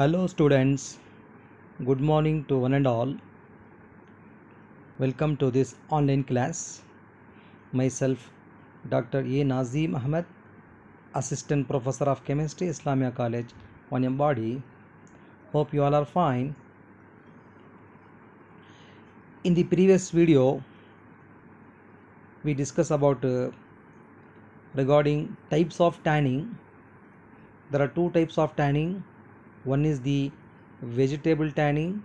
hello students good morning to one and all welcome to this online class myself dr a nazim ahmed assistant professor of chemistry islamia college Body. hope you all are fine in the previous video we discuss about uh, regarding types of tanning there are two types of tanning one is the vegetable tanning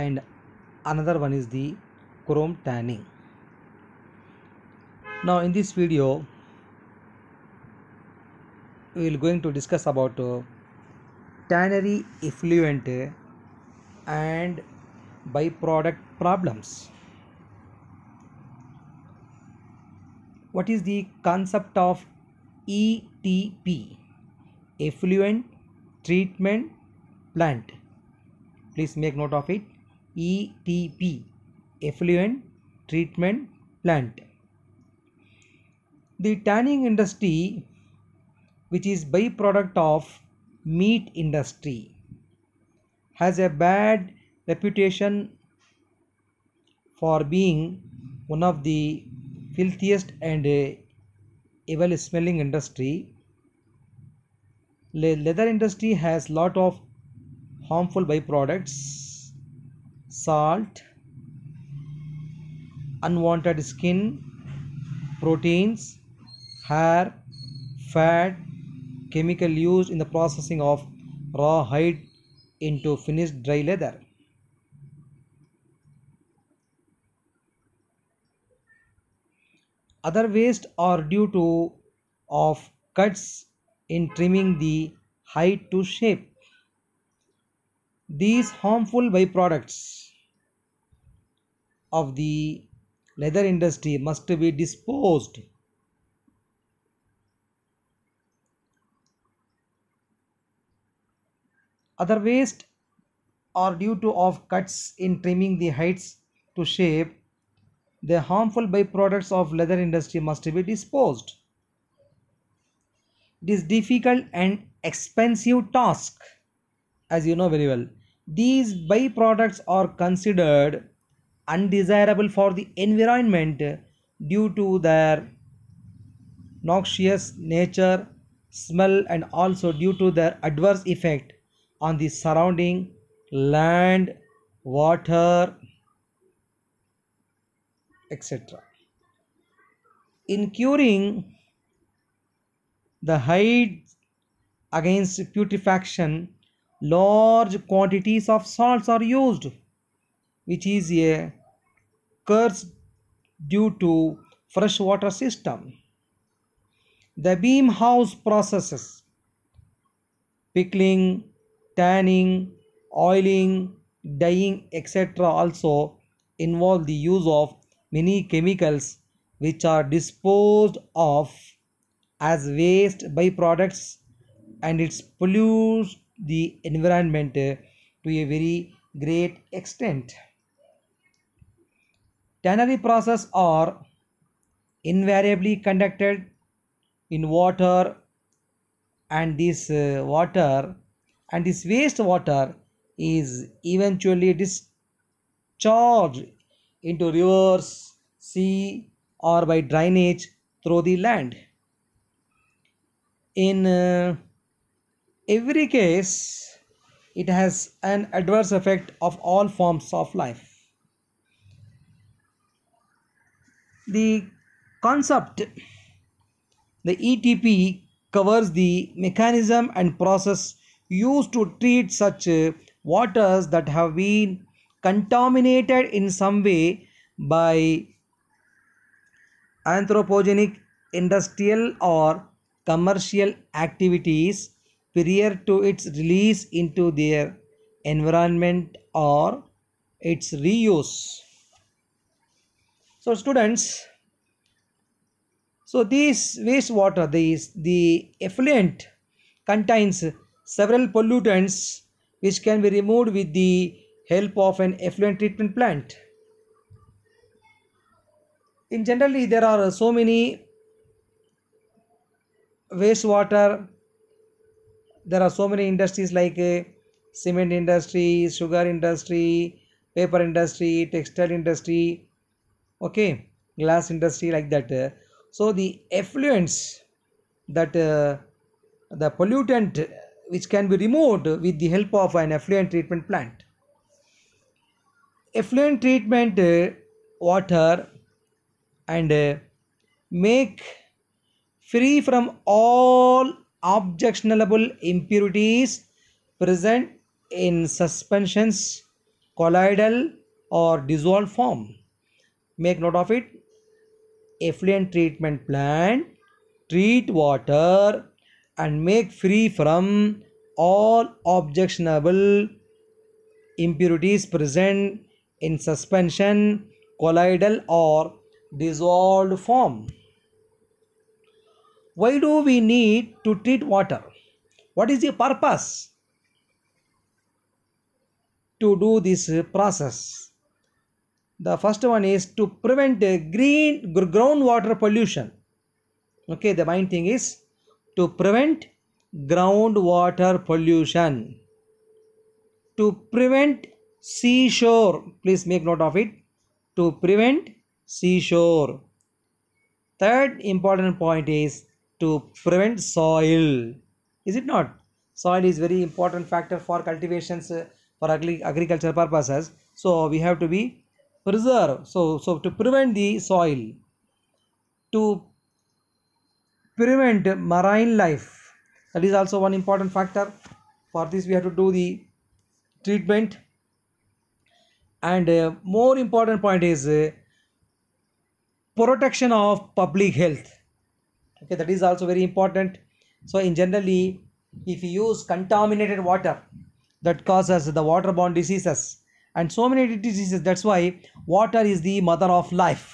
and another one is the chrome tanning now in this video we will going to discuss about uh, tannery effluent and byproduct problems what is the concept of ETP effluent treatment plant please make note of it ETP effluent treatment plant the tanning industry which is byproduct of meat industry has a bad reputation for being one of the filthiest and uh, evil smelling industry Le leather industry has lot of harmful byproducts salt unwanted skin proteins hair fat chemical used in the processing of raw hide into finished dry leather other waste are due to of cuts in trimming the height to shape. These harmful byproducts of the leather industry must be disposed. Other waste are due to of cuts in trimming the heights to shape. The harmful byproducts of leather industry must be disposed this difficult and expensive task as you know very well these byproducts are considered undesirable for the environment due to their noxious nature smell and also due to their adverse effect on the surrounding land water etc in curing the hide against putrefaction large quantities of salts are used which is a curse due to freshwater system the beam house processes pickling tanning oiling dyeing etc also involve the use of many chemicals which are disposed of as waste byproducts and it pollutes the environment to a very great extent. Tannery processes are invariably conducted in water and this uh, water and this waste water is eventually discharged into rivers, sea or by drainage through the land in uh, every case it has an adverse effect of all forms of life the concept the etp covers the mechanism and process used to treat such uh, waters that have been contaminated in some way by anthropogenic industrial or commercial activities prior to its release into their environment or its reuse. So students, so this wastewater, this, the effluent contains several pollutants which can be removed with the help of an effluent treatment plant. In generally, there are so many wastewater there are so many industries like uh, cement industry sugar industry paper industry textile industry okay glass industry like that so the effluents that uh, the pollutant which can be removed with the help of an effluent treatment plant effluent treatment uh, water and uh, make free from all objectionable impurities present in suspensions colloidal or dissolved form make note of it effluent treatment plant treat water and make free from all objectionable impurities present in suspension colloidal or dissolved form why do we need to treat water what is the purpose to do this process the first one is to prevent green groundwater pollution okay the main thing is to prevent groundwater pollution to prevent seashore please make note of it to prevent seashore third important point is to prevent soil is it not soil is very important factor for cultivations uh, for agri purposes so we have to be preserve so so to prevent the soil to prevent marine life that is also one important factor for this we have to do the treatment and uh, more important point is uh, protection of public health okay that is also very important so in generally if you use contaminated water that causes the waterborne diseases and so many diseases that's why water is the mother of life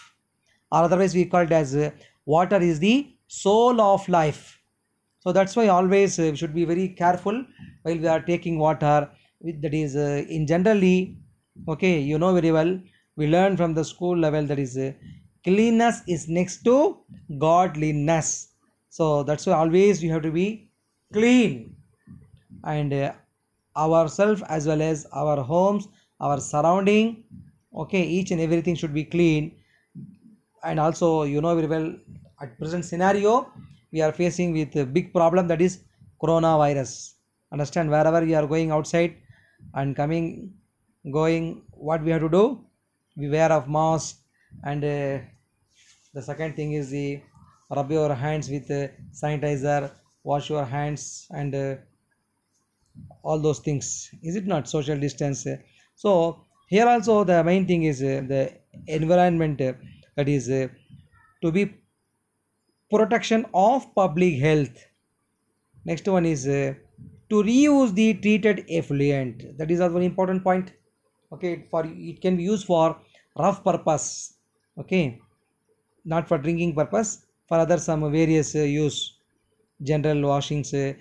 or otherwise we call it as uh, water is the soul of life so that's why always uh, we should be very careful while we are taking water that is uh, in generally okay you know very well we learn from the school level that is cleanness is next to godliness so that's why always we have to be clean and uh, ourselves as well as our homes our surrounding okay each and everything should be clean and also you know very well at present scenario we are facing with a big problem that is coronavirus understand wherever we are going outside and coming going what we have to do beware of mask and uh, the second thing is the rub your hands with uh, sanitizer wash your hands and uh, all those things is it not social distance so here also the main thing is uh, the environment that is to be protection of public health next one is to reuse the treated effluent that is one important point okay for it can be used for rough purpose okay not for drinking purpose for other some various uh, use general washings uh,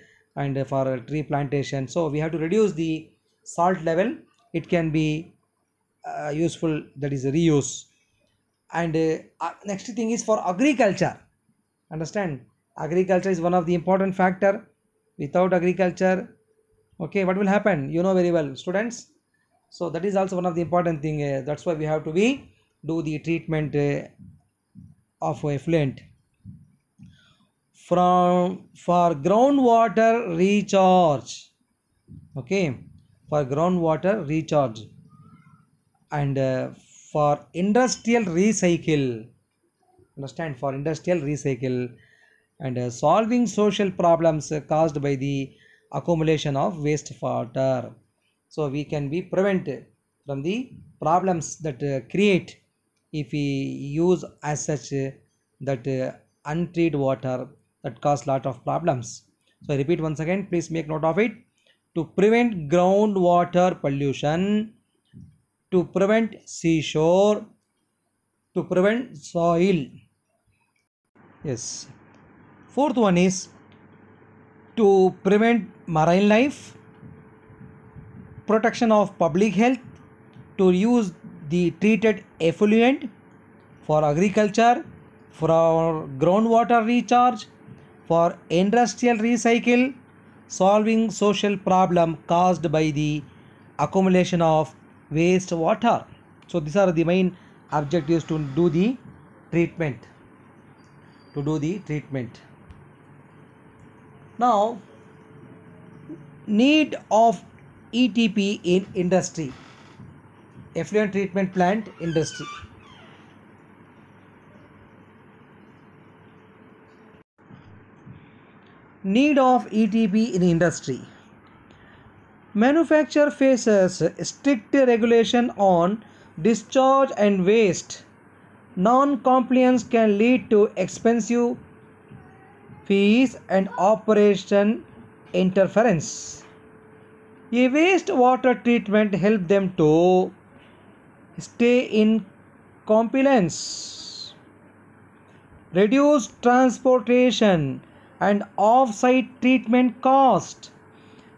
and for tree plantation so we have to reduce the salt level it can be uh, useful that is reuse and uh, uh, next thing is for agriculture understand agriculture is one of the important factor without agriculture okay what will happen you know very well students so that is also one of the important thing uh, that's why we have to be do the treatment of effluent, from for groundwater recharge okay for groundwater recharge and uh, for industrial recycle understand for industrial recycle and uh, solving social problems caused by the accumulation of waste water so we can be prevented from the problems that uh, create if we use as such uh, that uh, untreated water that cause lot of problems so i repeat once again please make note of it to prevent groundwater pollution to prevent seashore to prevent soil yes fourth one is to prevent marine life protection of public health to use the treated effluent for agriculture, for groundwater recharge, for industrial recycle, solving social problem caused by the accumulation of waste water. So these are the main objectives to do the treatment. To do the treatment. Now, need of ETP in industry effluent treatment plant industry. Need of ETP in industry. Manufacture faces strict regulation on discharge and waste. Non-compliance can lead to expensive fees and operation interference. A waste water treatment help them to stay in compliance, reduce transportation and off-site treatment cost,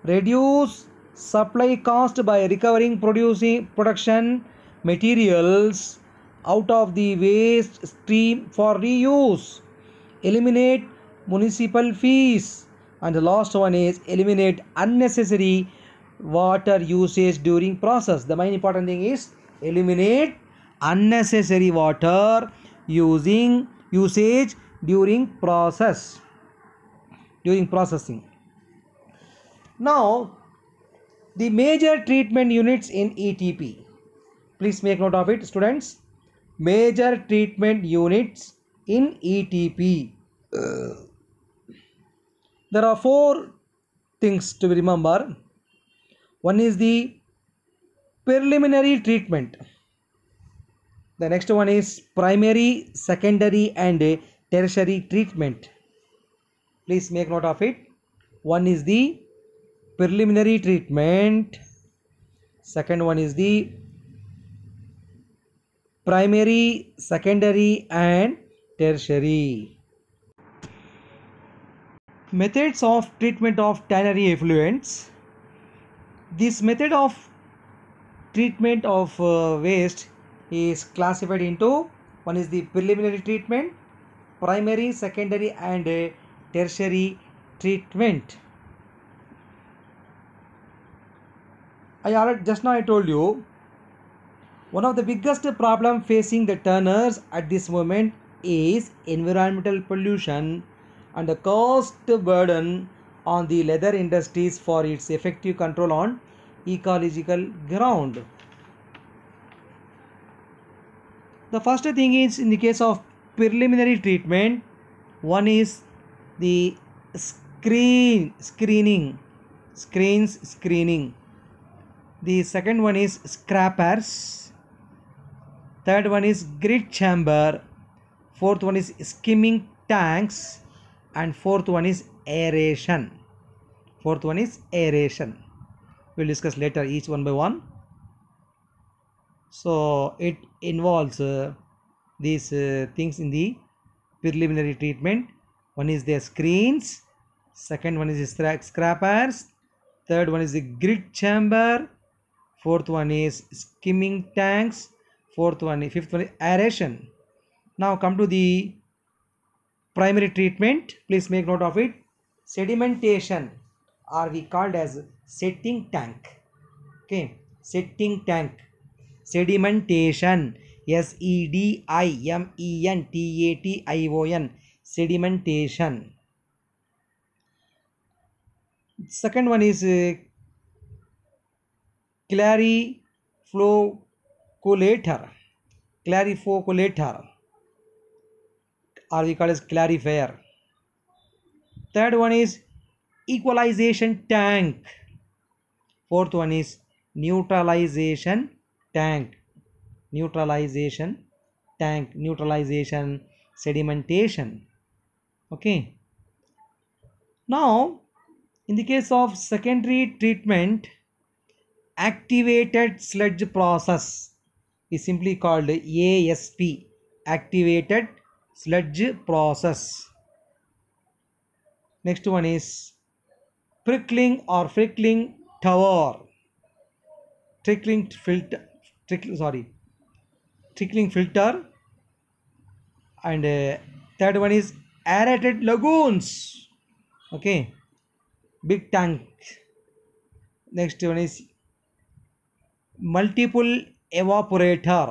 reduce supply cost by recovering producing production materials out of the waste stream for reuse, eliminate municipal fees and the last one is eliminate unnecessary water usage during process the main important thing is eliminate unnecessary water using usage during process during processing now the major treatment units in etp please make note of it students major treatment units in etp there are four things to remember one is the preliminary treatment the next one is primary secondary and tertiary treatment please make note of it one is the preliminary treatment second one is the primary secondary and tertiary methods of treatment of tannery effluents this method of treatment of uh, waste is classified into one is the preliminary treatment primary secondary and uh, tertiary treatment i already just now i told you one of the biggest problem facing the turners at this moment is environmental pollution and the cost burden on the leather industries for its effective control on ecological ground. The first thing is in the case of preliminary treatment, one is the screen screening screens screening the second one is scrappers third one is grid chamber fourth one is skimming tanks and fourth one is aeration fourth one is aeration we'll discuss later each one by one so it involves uh, these uh, things in the preliminary treatment one is their screens second one is scrappers third one is the grid chamber fourth one is skimming tanks fourth one fifth one is aeration now come to the primary treatment please make note of it sedimentation are we called as sitting tank okay sitting tank sedimentation s e d i m e n t a t i o n sedimentation second one is uh, clarifocolator clarifocolator or we call as clarifier third one is equalization tank fourth one is neutralization tank neutralization tank neutralization sedimentation okay now in the case of secondary treatment activated sludge process is simply called asp activated sludge process next one is prickling or frickling tower trickling filter trickling sorry trickling filter and uh, third one is aerated lagoons okay big tank next one is multiple evaporator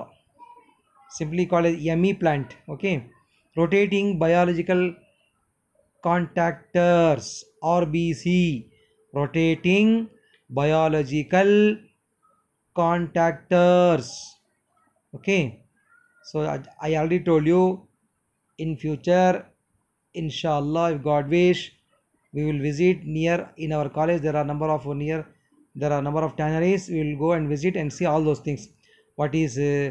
simply called as yummy plant okay rotating biological contactors rbc rotating biological contactors okay so I, I already told you in future inshallah if god wish we will visit near in our college there are number of near there are number of tanneries we will go and visit and see all those things what is uh,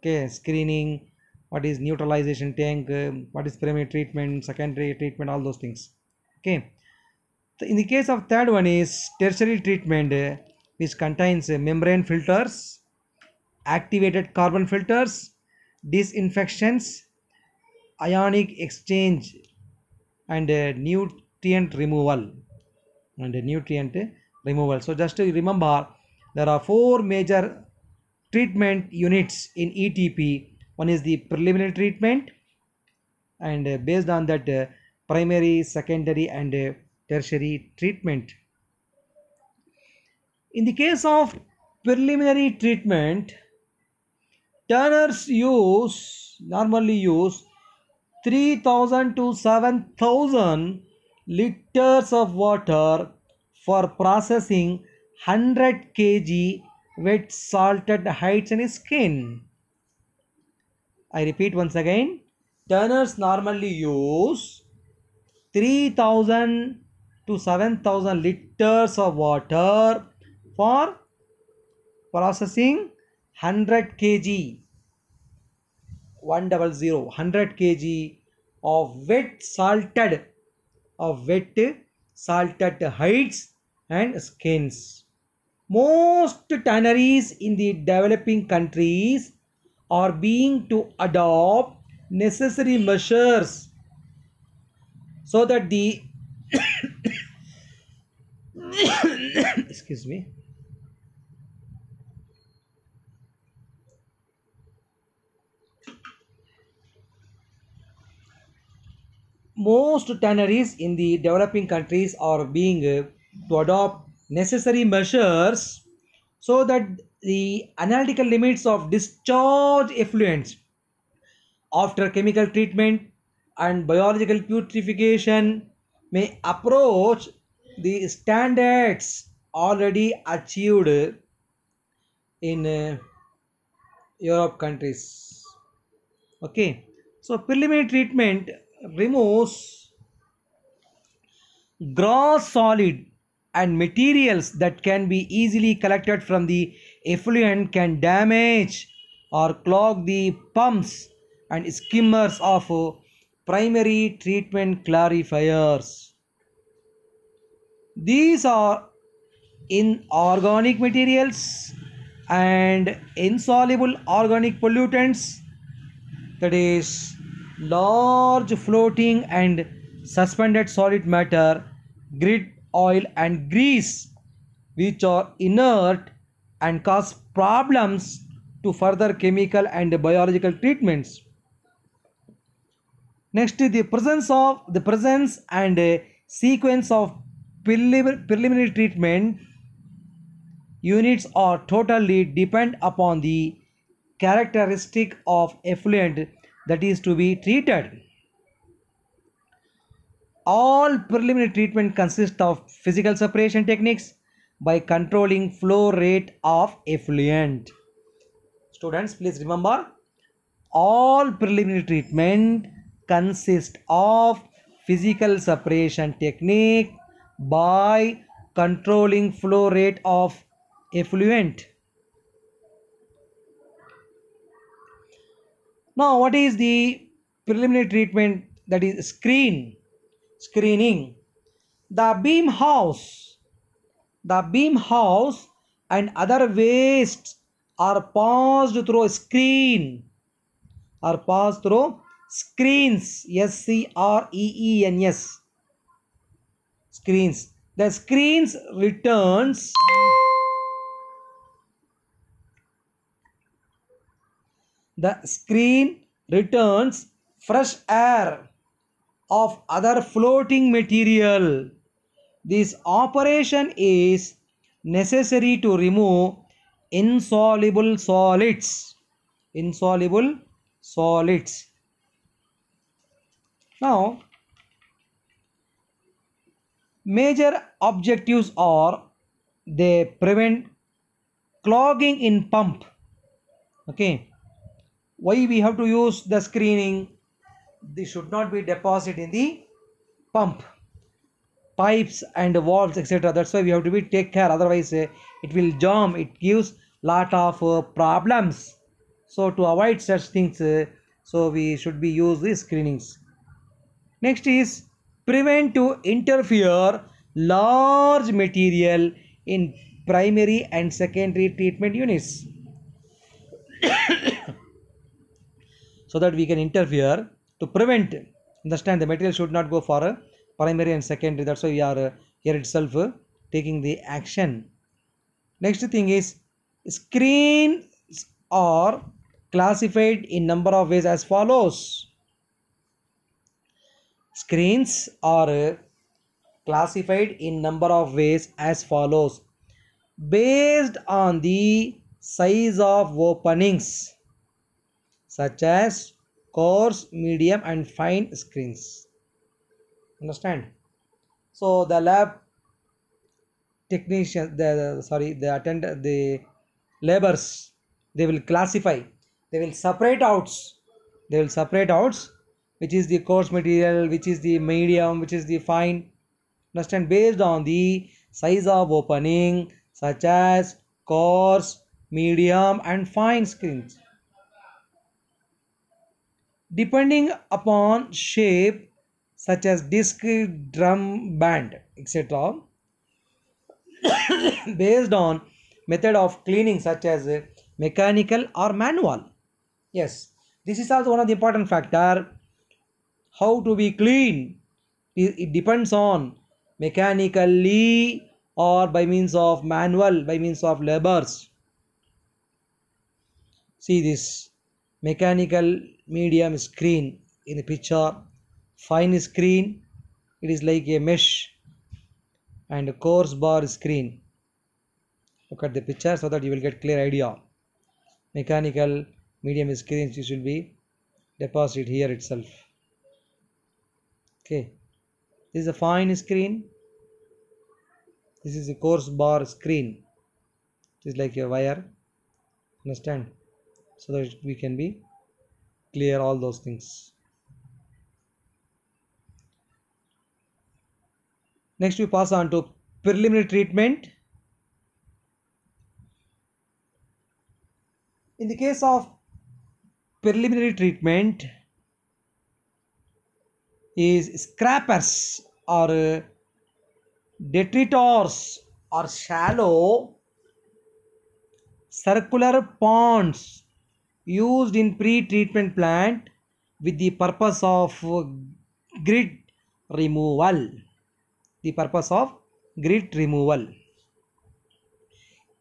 okay screening what is neutralization tank um, what is primary treatment secondary treatment all those things okay in the case of third one is tertiary treatment uh, which contains uh, membrane filters, activated carbon filters, disinfections, ionic exchange and uh, nutrient removal and nutrient removal. So just to remember there are four major treatment units in ETP. One is the preliminary treatment and based on that primary, secondary and tertiary treatment. In the case of preliminary treatment, turners use normally use 3000 to 7000 liters of water for processing 100 kg wet salted hides in skin. I repeat once again, turners normally use 3000 to 7000 liters of water for processing 100 kg 100 100 kg of wet salted of wet salted hides and skins most tanneries in the developing countries are being to adopt necessary measures so that the excuse me most tanneries in the developing countries are being uh, to adopt necessary measures so that the analytical limits of discharge effluents after chemical treatment and biological putrefaction may approach the standards already achieved in uh, Europe countries. Okay, so preliminary treatment removes gross solid and materials that can be easily collected from the effluent can damage or clog the pumps and skimmers of uh, primary treatment clarifiers. These are inorganic materials and insoluble organic pollutants that is large floating and suspended solid matter grid oil and grease which are inert and cause problems to further chemical and biological treatments Next, the presence of the presence and uh, sequence of preliminary treatment units are totally depend upon the characteristic of effluent that is to be treated. All preliminary treatment consists of physical separation techniques by controlling flow rate of effluent. Students, please remember all preliminary treatment consist of physical separation technique by controlling flow rate of effluent. Now what is the preliminary treatment that is screen, screening. The beam house, the beam house and other wastes are passed through a screen, are passed through screens S C R E E N S screens the screens returns the screen returns fresh air of other floating material this operation is necessary to remove insoluble solids insoluble solids now, major objectives are they prevent clogging in pump. Okay. Why we have to use the screening? This should not be deposited in the pump pipes and valves etc that's why we have to be take care otherwise uh, it will jam it gives lot of uh, problems so to avoid such things uh, so we should be use the screenings Next is prevent to interfere large material in primary and secondary treatment units. so that we can interfere to prevent understand the material should not go for uh, primary and secondary that's why we are uh, here itself uh, taking the action next thing is screens are classified in number of ways as follows Screens are classified in number of ways as follows based on the size of openings such as coarse medium and fine screens understand so the lab technician the, the sorry the attend, the labors, they will classify they will separate outs they will separate outs which is the coarse material, which is the medium, which is the fine. Understand? Based on the size of opening such as coarse, medium and fine screens. Depending upon shape such as disc, drum band, etc. Based on method of cleaning such as mechanical or manual. Yes, this is also one of the important factor how to be clean it depends on mechanically or by means of manual by means of labors see this mechanical medium screen in the picture fine screen it is like a mesh and a coarse bar screen look at the picture so that you will get clear idea mechanical medium screens you should be deposited here itself okay this is a fine screen this is a coarse bar screen just like your wire understand so that we can be clear all those things next we pass on to preliminary treatment in the case of preliminary treatment is scrappers or uh, detritus or shallow circular ponds used in pre-treatment plant with the purpose of uh, grit removal the purpose of grit removal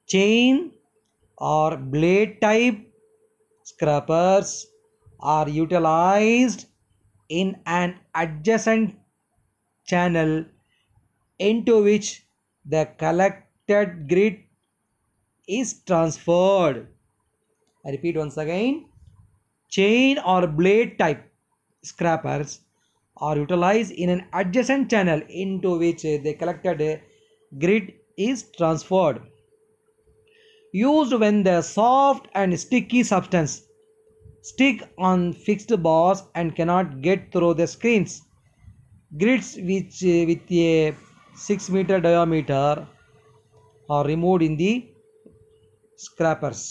chain or blade type scrappers are utilized in an adjacent channel into which the collected grid is transferred. I repeat once again, chain or blade type scrappers are utilized in an adjacent channel into which the collected grid is transferred. Used when the soft and sticky substance stick on fixed bars and cannot get through the screens. Grids which with a 6 meter diameter are removed in the scrappers.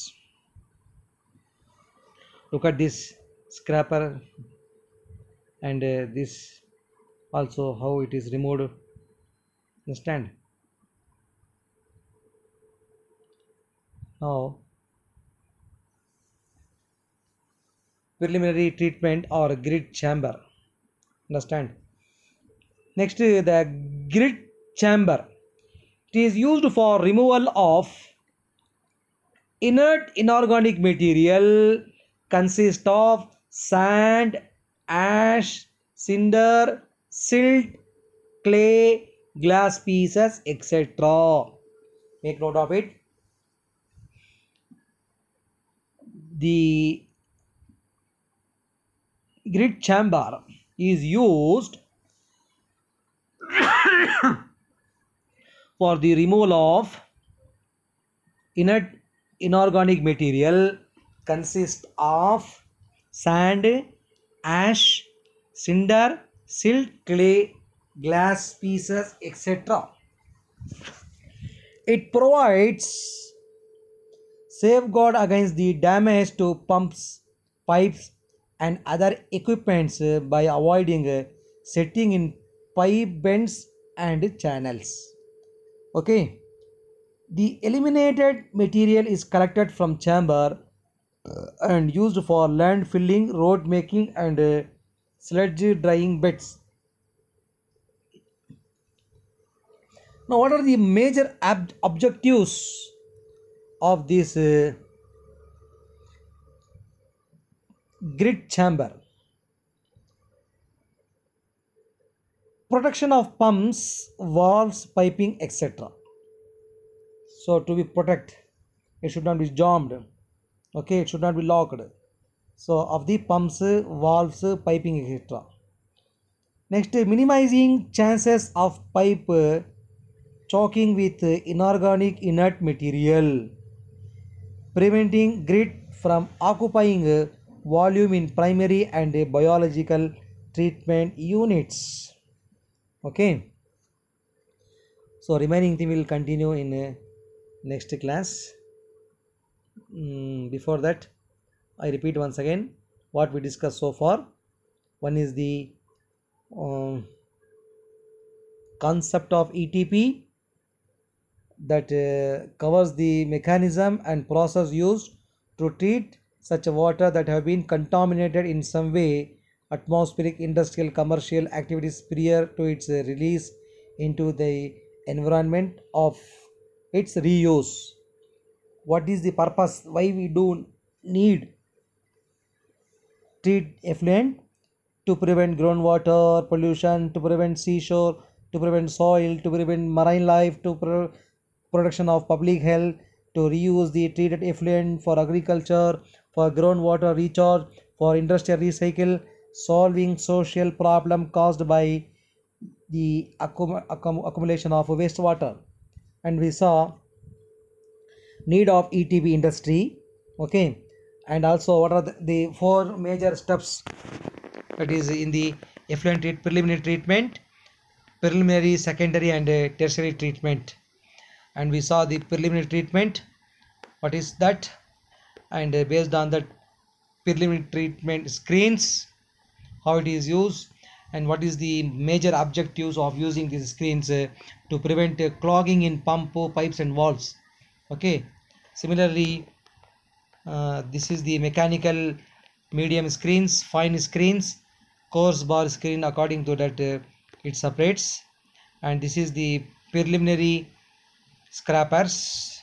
Look at this scrapper and uh, this also how it is removed understand now preliminary treatment or grid chamber understand next the grid chamber it is used for removal of inert inorganic material consists of sand ash cinder silt clay glass pieces etc make note of it the grid chamber is used for the removal of inert inorganic material consists of sand, ash, cinder, silt, clay, glass pieces, etc. It provides safeguard against the damage to pumps, pipes, and other equipments by avoiding setting in pipe bends and channels. Okay. The eliminated material is collected from chamber uh, and used for land filling, road making and uh, sludge drying beds. Now what are the major objectives of this uh, grid chamber. Protection of pumps, valves, piping, etc. So to be protect, it should not be jammed. Okay, it should not be locked. So of the pumps, valves, piping, etc. Next, minimizing chances of pipe choking with inorganic inert material, preventing grid from occupying volume in primary and biological treatment units okay so remaining thing will continue in uh, next class mm, before that i repeat once again what we discussed so far one is the um, concept of etp that uh, covers the mechanism and process used to treat such water that have been contaminated in some way atmospheric industrial commercial activities prior to its release into the environment of its reuse what is the purpose why we do need treat effluent to prevent groundwater pollution to prevent seashore to prevent soil to prevent marine life to pro- production of public health to reuse the treated effluent for agriculture for groundwater recharge, for industrial recycle, solving social problem caused by the accum accum accumulation of wastewater. And we saw need of ETB industry. Okay. And also what are the, the four major steps that is in the effluent treat, preliminary treatment, preliminary, secondary and uh, tertiary treatment. And we saw the preliminary treatment. What is that? and uh, based on the preliminary treatment screens how it is used and what is the major objectives of using these screens uh, to prevent uh, clogging in pump pipes and valves okay similarly uh, this is the mechanical medium screens fine screens coarse bar screen according to that uh, it separates and this is the preliminary scrappers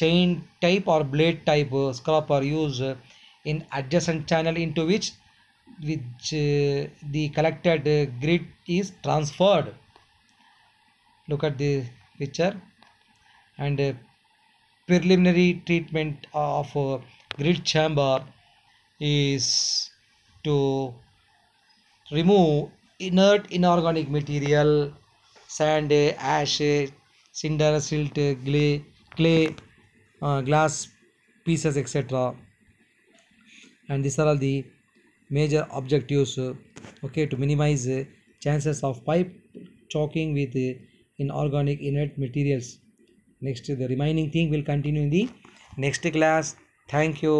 chain type or blade type uh, scrap are used uh, in adjacent channel into which which uh, the collected uh, grid is transferred look at the picture and uh, preliminary treatment of uh, grid chamber is to remove inert inorganic material sand ash cinder silt uh, clay clay uh, glass pieces etc and these are all the major objectives uh, okay to minimize chances of pipe choking with uh, inorganic inert materials next the remaining thing will continue in the next class thank you